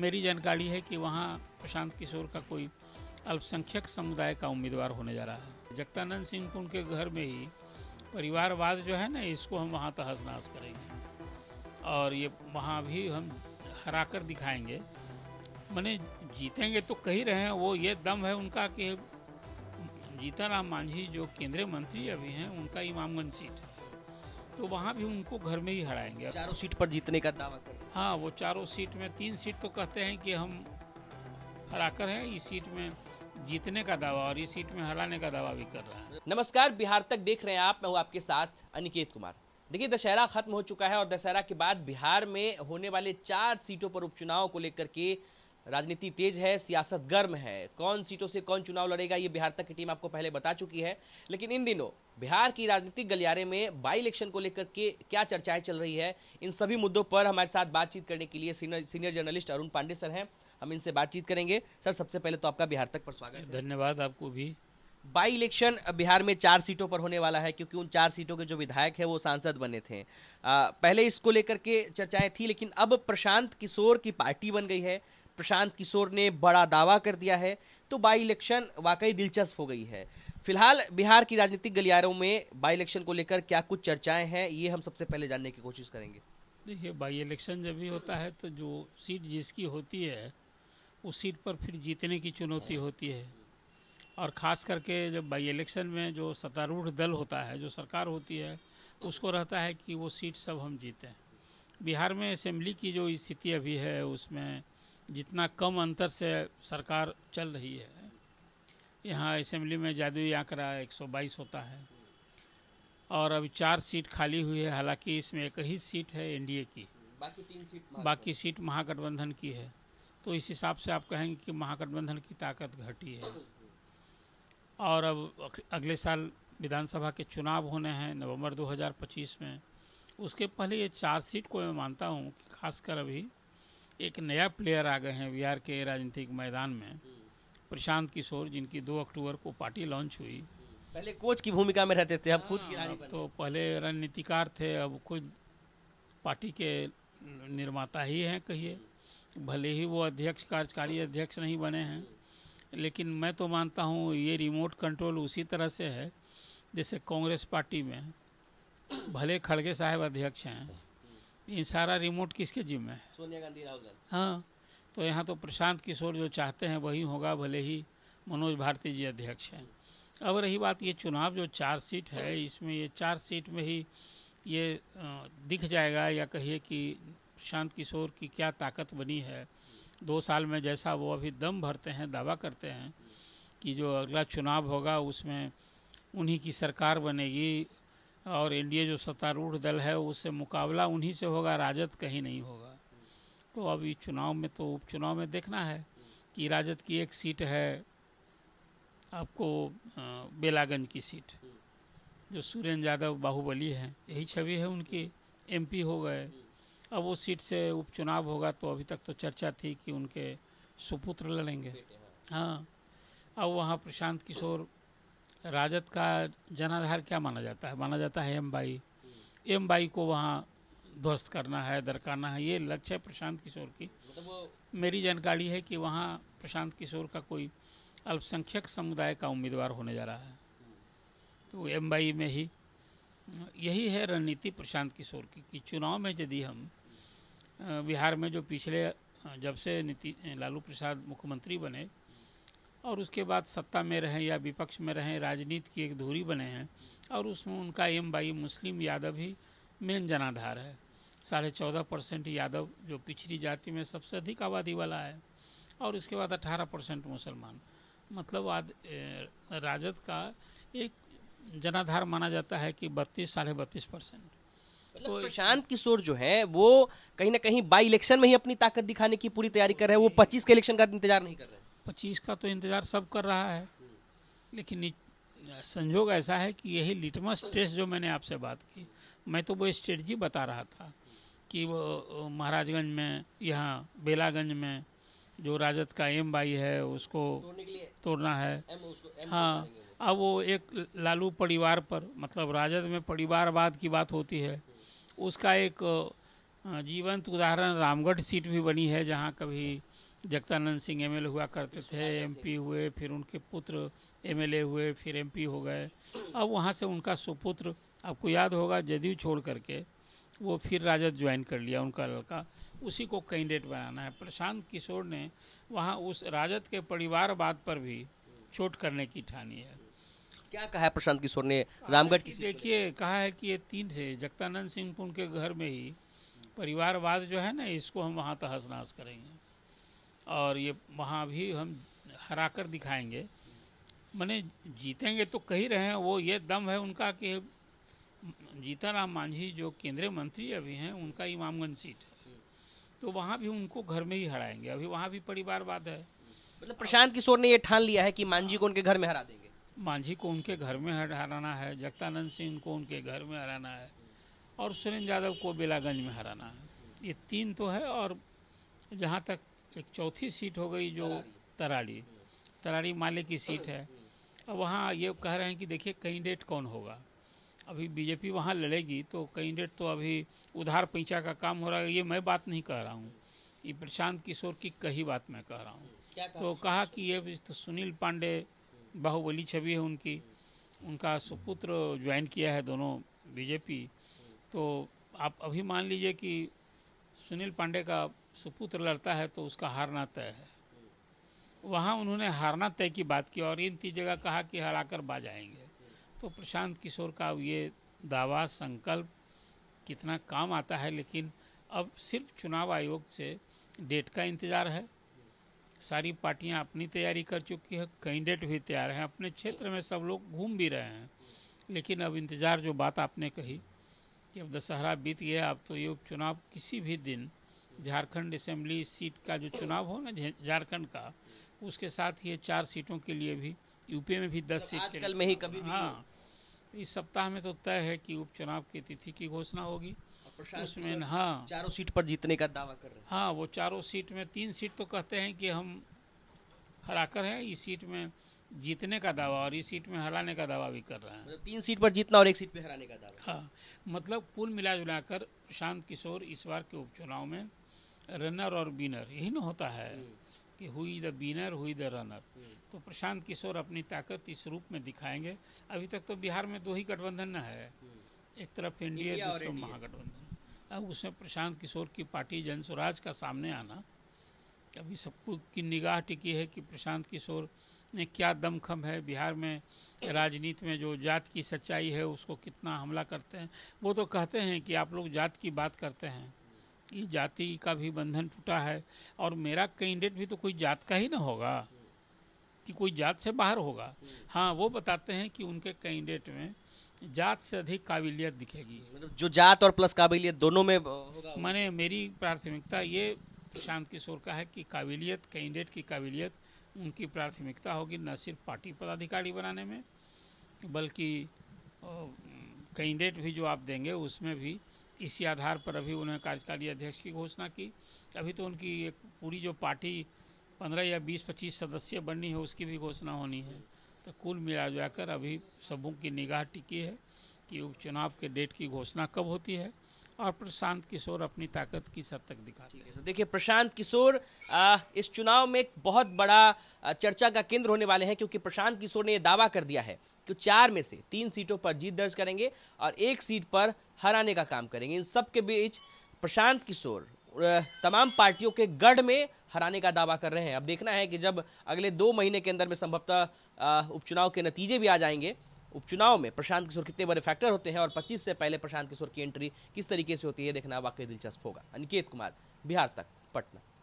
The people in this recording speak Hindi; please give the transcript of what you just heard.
मेरी जानकारी है कि वहाँ प्रशांत किशोर का कोई अल्पसंख्यक समुदाय का उम्मीदवार होने जा रहा है जगतानंद सिंह को उनके घर में ही परिवारवाद जो है ना इसको हम वहाँ तहस नहस करेंगे और ये वहाँ भी हम हरा कर दिखाएंगे मैंने जीतेंगे तो कही रहे हैं वो ये दम है उनका कि जीताराम मांझी जो केंद्रीय मंत्री अभी हैं उनका इमामगंज सीट है तो वहाँ भी उनको घर में ही हराएंगे चारों सीट पर जीतने का दावा कर हाँ वो चारों सीट में तीन सीट तो कहते हैं कि हम हराकर हैं इस सीट में जीतने का दावा और इस सीट में हराने का दावा भी कर रहा है नमस्कार बिहार तक देख रहे हैं आप मैं हूँ आपके साथ अनिकेत कुमार देखिए दशहरा खत्म हो चुका है और दशहरा के बाद बिहार में होने वाले चार सीटों पर उपचुनाव को लेकर के राजनीति तेज है सियासत गर्म है कौन सीटों से कौन चुनाव लड़ेगा ये बिहार तक की टीम आपको पहले बता चुकी है लेकिन इन दिनों बिहार की राजनीतिक गलियारे में बाई इलेक्शन को लेकर के क्या चर्चाएं चल रही है इन सभी मुद्दों पर हमारे साथ बातचीत करने के लिए senior senior journalist Arun Pande sir हैं हम इनसे बातचीत करेंगे सर सबसे पहले तो आपका बिहार तक पर स्वागत धन्यवाद आपको भी बाई इलेक्शन बिहार में चार सीटों पर होने वाला है क्योंकि उन चार सीटों के जो विधायक हैं वो सांसद बने थे आ, पहले इसको लेकर के चर्चाएं थी लेकिन अब प्रशांत किशोर की पार्टी बन गई है प्रशांत किशोर ने बड़ा दावा कर दिया है तो बाई इलेक्शन वाकई दिलचस्प हो गई है फिलहाल बिहार की राजनीतिक गलियारों में बाई इलेक्शन को लेकर क्या कुछ चर्चाएं हैं ये हम सबसे पहले जानने की कोशिश करेंगे देखिए बाई इलेक्शन जब भी होता है तो जो सीट जिसकी होती है उस सीट पर फिर जीतने की चुनौती होती है और ख़ास करके जब बाई इलेक्शन में जो सत्तारूढ़ दल होता है जो सरकार होती है उसको रहता है कि वो सीट सब हम जीतें बिहार में असेंबली की जो स्थिति अभी है उसमें जितना कम अंतर से सरकार चल रही है यहाँ असेंबली में जादुई आंकड़ा 122 होता है और अभी चार सीट खाली हुई है हालांकि इसमें एक ही सीट है एनडीए की बाकी तीन सीट बाकी सीट महागठबंधन की है तो इस हिसाब से आप कहेंगे कि महागठबंधन की ताकत घटी है और अब अगले साल विधानसभा के चुनाव होने हैं नवंबर 2025 में उसके पहले ये चार सीट को मैं मानता हूँ कि खासकर अभी एक नया प्लेयर आ गए हैं बिहार के राजनीतिक मैदान में हम्म। प्रशांत किशोर जिनकी दो अक्टूबर को पार्टी लॉन्च हुई हम्म। पहले कोच की भूमिका में रहते थे अब खुद खिलाड़ी हाँ, तो पहले रणनीतिकार थे अब खुद पार्टी के निर्माता ही हैं कहिए हम्म। भले ही वो अध्यक्ष कार्यकारी अध्यक्ष नहीं बने हैं लेकिन मैं तो मानता हूँ ये रिमोट कंट्रोल उसी तरह से है जैसे कांग्रेस पार्टी में भले खड़गे साहब अध्यक्ष हैं ये सारा रिमोट किसके जिम्मे है सोनिया गांधी राहुल गांधी हाँ तो यहाँ तो प्रशांत किशोर जो चाहते हैं वही होगा भले ही मनोज भारती जी अध्यक्ष हैं अब रही बात ये चुनाव जो चार सीट है इसमें ये चार सीट में ही ये दिख जाएगा या कहिए कि प्रशांत किशोर की क्या ताकत बनी है दो साल में जैसा वो अभी दम भरते हैं दावा करते हैं कि जो अगला चुनाव होगा उसमें उन्हीं की सरकार बनेगी और एनडीए जो सत्तारूढ़ दल है उससे मुकाबला उन्हीं से होगा राजद कहीं नहीं होगा तो अब इस चुनाव में तो उपचुनाव में देखना है कि राजद की एक सीट है आपको बेलागंज की सीट जो सूर्यन यादव बाहुबली हैं यही छवि है उनकी एमपी हो गए अब वो सीट से उपचुनाव होगा तो अभी तक तो चर्चा थी कि उनके सुपुत्र लड़ेंगे हाँ अब वहाँ प्रशांत किशोर राजद का जनाधार क्या माना जाता है माना जाता है एम बाई एम बाई को वहाँ ध्वस्त करना है दरकाना है ये लक्ष्य है प्रशांत किशोर की मतलब मेरी जानकारी है कि वहाँ प्रशांत किशोर का कोई अल्पसंख्यक समुदाय का उम्मीदवार होने जा रहा है तो एम बाई में ही यही है रणनीति प्रशांत किशोर की कि चुनाव में यदि हम बिहार में जो पिछले जब से नीति लालू प्रसाद मुख्यमंत्री बने और उसके बाद सत्ता में रहें या विपक्ष में रहें राजनीति की एक धूरी बने हैं और उसमें उनका एम बाई मुस्लिम यादव ही मेन जनाधार है साढ़े चौदह परसेंट यादव जो पिछड़ी जाति में सबसे अधिक आबादी वाला है और उसके बाद अठारह परसेंट मुसलमान मतलब आज राजद का एक जनाधार माना जाता है कि बत्तीस साढ़े बत्तीस परसेंट मतलब तो प्रशांत किशोर जो है वो कहीं ना कहीं बाई इलेक्शन में ही अपनी ताकत दिखाने की पूरी तैयारी कर रहे हैं वो पच्चीस के इलेक्शन का इंतजार नहीं कर रहे पच्चीस का तो इंतज़ार सब कर रहा है लेकिन संजोग ऐसा है कि यही लिटमस टेस्ट जो मैंने आपसे बात की मैं तो वो स्ट्रेटजी बता रहा था कि वो महाराजगंज में यहाँ बेलागंज में जो राजद का एम बाई है उसको तोड़ना है एम हाँ अब वो एक लालू परिवार पर मतलब राजद में परिवारवाद की बात होती है उसका एक जीवंत उदाहरण रामगढ़ सीट भी बनी है जहाँ कभी जगतानंद सिंह एम हुआ करते थे एम हुए फिर उनके पुत्र एम हुए फिर एम हो गए अब वहाँ से उनका सुपुत्र आपको याद होगा जदयू छोड़ करके वो फिर राजद ज्वाइन कर लिया उनका लड़का उसी को कैंडिडेट बनाना है प्रशांत किशोर ने वहाँ उस राजद के परिवारवाद पर भी चोट करने की ठानी है क्या कहा है प्रशांत किशोर ने हाँ, रामगढ़ की देखिए कहा है कि ये तीन से जगतानंद सिंह उनके घर में ही परिवारवाद जो है ना इसको हम वहाँ तहस नहस करेंगे और ये वहाँ भी हम हरा कर दिखाएंगे मैंने जीतेंगे तो कही रहे हैं वो ये दम है उनका कि जीताराम मांझी जो केंद्रीय मंत्री अभी हैं उनका इमामगंज सीट है तो वहाँ भी उनको घर में ही हराएंगे अभी वहाँ भी परिवारवाद है मतलब प्रशांत किशोर ने ये ठान लिया है कि मांझी को उनके घर में हरा देंगे मांझी को उनके घर में हराना है जगतानंद सिंह को उनके घर में हराना है और सुरेंद्र यादव को बेलागंज में हराना है ये तीन तो है और जहाँ तक एक चौथी सीट हो गई जो तराड़ी तराड़ी माले की सीट है अब वहाँ ये कह रहे हैं कि देखिए कैंडिडेट कौन होगा अभी बीजेपी वहाँ लड़ेगी तो कैंडिडेट तो अभी उधार पैंचा का काम हो रहा है ये मैं बात नहीं कह रहा हूँ ये प्रशांत किशोर की कही बात मैं कह रहा हूँ तो कहा कि ये तो सुनील पांडे बाहुबली छवि है उनकी उनका सुपुत्र ज्वाइन किया है दोनों बीजेपी तो आप अभी मान लीजिए कि सुनील पांडे का सुपुत्र लड़ता है तो उसका हारना तय है वहाँ उन्होंने हारना तय की बात की और इन तीन जगह कहा कि हराकर बाज आएंगे तो प्रशांत किशोर का ये दावा संकल्प कितना काम आता है लेकिन अब सिर्फ चुनाव आयोग से डेट का इंतज़ार है सारी पार्टियां अपनी तैयारी कर चुकी है कैंडिडेट भी तैयार हैं अपने क्षेत्र में सब लोग घूम भी रहे हैं लेकिन अब इंतज़ार जो बात आपने कही कि अब दशहरा बीत गया अब तो ये उपचुनाव किसी भी दिन झारखंड असेंबली सीट का जो चुनाव हो ना झारखंड का उसके साथ ये चार सीटों के लिए भी यूपी में भी दस मतलब सीट आजकल में ही कभी हाँ इस सप्ताह में तो तय है कि उपचुनाव की तिथि की घोषणा होगी उसमें हाँ चारों सीट पर जीतने का दावा कर रहे हैं हाँ वो चारों सीट में तीन सीट तो कहते हैं कि हम हराकर है इस सीट में जीतने का दावा और इस सीट में हराने का दावा भी कर रहे हैं मतलब तीन सीट पर जीतना और एक सीट पर हराने का दावा हाँ मतलब कुल मिला जुलाकर शांत किशोर इस बार के उपचुनाव में रनर और बीनर यही ना होता है हम्म। कि हुई द बीनर हुई द रनर तो प्रशांत किशोर अपनी ताकत इस रूप में दिखाएंगे अभी तक तो बिहार में दो ही गठबंधन न है हम्म। एक तरफ एनडीए दूसरा महागठबंधन अब उसमें प्रशांत किशोर की पार्टी जन स्वराज का सामने आना अभी सबको की निगाह टिकी है कि प्रशांत किशोर ने क्या दमखम है बिहार में राजनीति में जो जात की सच्चाई है उसको कितना हमला करते हैं वो तो कहते हैं कि आप लोग जात की बात करते हैं ये जाति का भी बंधन टूटा है और मेरा कैंडिडेट भी तो कोई जात का ही ना होगा कि कोई जात से बाहर होगा हाँ वो बताते हैं कि उनके कैंडिडेट में जात से अधिक काबिलियत दिखेगी मतलब जो जात और प्लस काबिलियत दोनों में मैंने मेरी प्राथमिकता ये शांत किशोर का है कि काबिलियत कैंडिडेट की काबिलियत उनकी प्राथमिकता होगी न सिर्फ पार्टी पदाधिकारी बनाने में बल्कि कैंडिडेट भी जो आप देंगे उसमें भी इसी आधार पर अभी उन्होंने कार्यकारी अध्यक्ष की घोषणा की अभी तो उनकी एक पूरी जो पार्टी पंद्रह या बीस पच्चीस सदस्य बननी है उसकी भी घोषणा होनी है तो कुल मिला जाकर अभी सबों की निगाह टिकी है कि उपचुनाव के डेट की घोषणा कब होती है और प्रशांत किशोर अपनी ताकत की सब तक दिखाते हैं तो देखिए प्रशांत किशोर इस चुनाव में एक बहुत बड़ा चर्चा का केंद्र होने वाले हैं क्योंकि प्रशांत किशोर ने यह दावा कर दिया है कि चार में से तीन सीटों पर जीत दर्ज करेंगे और एक सीट पर हराने का काम करेंगे इन सब के बीच प्रशांत किशोर तमाम पार्टियों के गढ़ में हराने का दावा कर रहे हैं अब देखना है कि जब अगले दो महीने के अंदर में संभवतः उपचुनाव के नतीजे भी आ जाएंगे उपचुनाव में प्रशांत किशोर कितने बड़े फैक्टर होते हैं और 25 से पहले प्रशांत किशोर की एंट्री किस तरीके से होती है देखना वाकई दिलचस्प होगा अनिकेत कुमार बिहार तक पटना